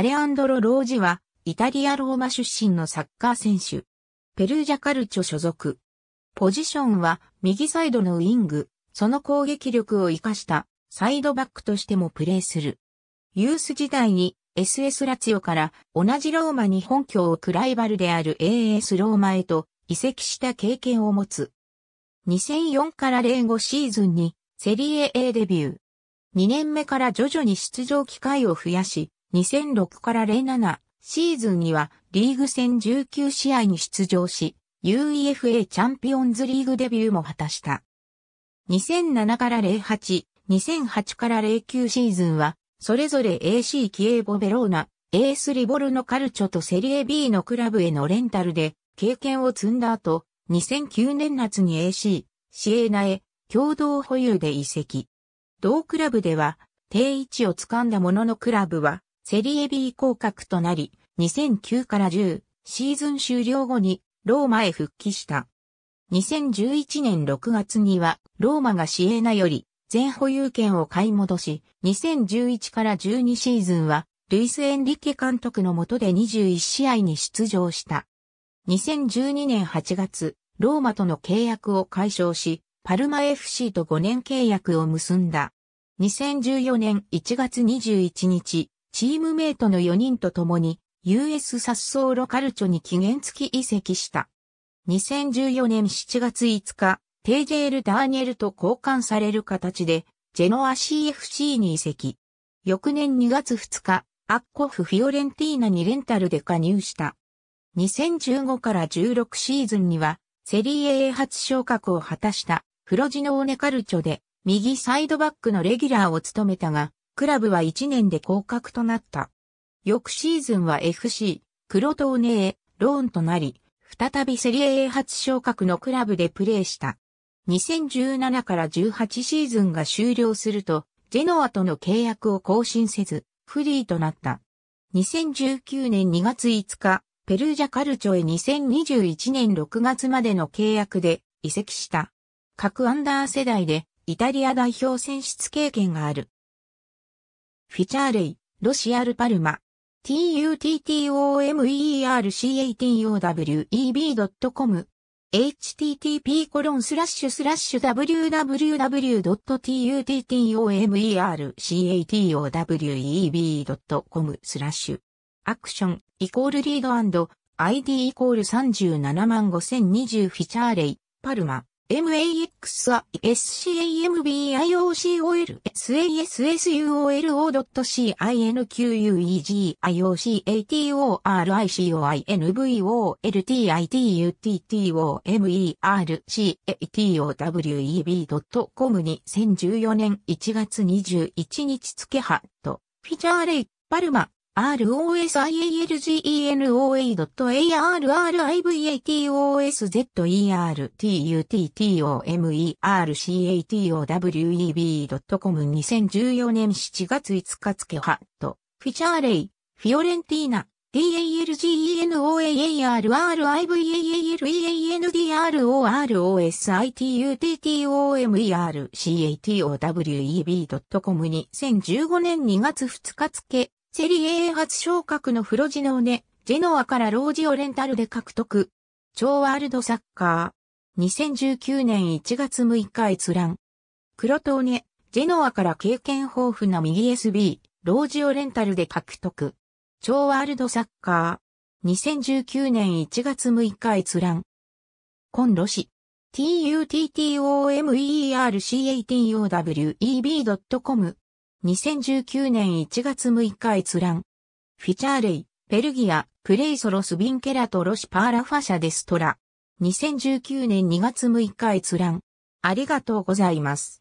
アレアンドロ・ロージは、イタリア・ローマ出身のサッカー選手。ペルージャカルチョ所属。ポジションは、右サイドのウィング、その攻撃力を活かした、サイドバックとしてもプレーする。ユース時代に、SS ラツィオから同じローマに本拠を置くライバルである AS ローマへと移籍した経験を持つ。2004から05シーズンにセリエ A デビュー。2年目から徐々に出場機会を増やし、2006から07シーズンにはリーグ戦19試合に出場し、UEFA チャンピオンズリーグデビューも果たした。2007から08、2008から09シーズンは、それぞれ AC キエーボベローナ、AS リボルのカルチョとセリエ B のクラブへのレンタルで経験を積んだ後、2009年夏に AC、シエーナへ共同保有で移籍。同クラブでは定位置をつかんだもののクラブはセリエ B 降格となり、2009から10シーズン終了後にローマへ復帰した。2011年6月にはローマがシエーナより全保有権を買い戻し、2011から12シーズンはルイス・エンリケ監督の下で21試合に出場した。2012年8月、ローマとの契約を解消し、パルマ FC と5年契約を結んだ。2014年1月21日、チームメイトの4人と共に US サッソーロカルチョに期限付き移籍した。2014年7月5日、テイジェール・ダーニエルと交換される形で、ジェノア CFC に移籍。翌年2月2日、アッコフ・フィオレンティーナにレンタルで加入した。2015から16シーズンには、セリエ A 初昇格を果たした、フロジノーネカルチョで、右サイドバックのレギュラーを務めたが、クラブは1年で降格となった。翌シーズンは FC、黒トーネへローンとなり、再びセリエ A 初昇格のクラブでプレーした。2017から18シーズンが終了すると、ジェノアとの契約を更新せず、フリーとなった。2019年2月5日、ペルージャカルチョへ2021年6月までの契約で移籍した。各アンダー世代でイタリア代表選出経験がある。フィチャーレイ、ロシアルパルマ。t u t t o m e r c a t o w e b c o m http コロンスラッシュスラッシュ www.tuttomercatoweb.com スラッシュアクションイコールリード &ID イコール37万5020フィチャーレイパルマ m a x a s c a m b i o c o l s s a u o c i n q u e g i o c a t o r i c o i n v o l t i t i o t o m e b に2014年1月21日付ハット、フィチャーレイ、パルマ、r o s a i A. l g e n o a a r r i v a t o z e r t u t o m e r c a t o w e b c o m 2 0 1 4年7月5日付ハット、フィチャーレイ、フィオレンティーナ、d a l g e n o a a r r i v a e n d r o r o s i t u t t o m e r c a t o w e b c o m 2 0 1 5年2月2日付セリエ A 初昇格のフロジノーネ、ジェノアからロージオレンタルで獲得。超ワールドサッカー。2019年1月6日閲覧。黒トーネ、ジェノアから経験豊富な右 SB、ロージオレンタルで獲得。超ワールドサッカー。2019年1月6日閲覧。コンロシ。tuttomercato.web.com 2019年1月6日閲覧。フィチャーレイ、ペルギア、プレイソロスビンケラトロシパーラファシャデストラ。2019年2月6日閲覧。ありがとうございます。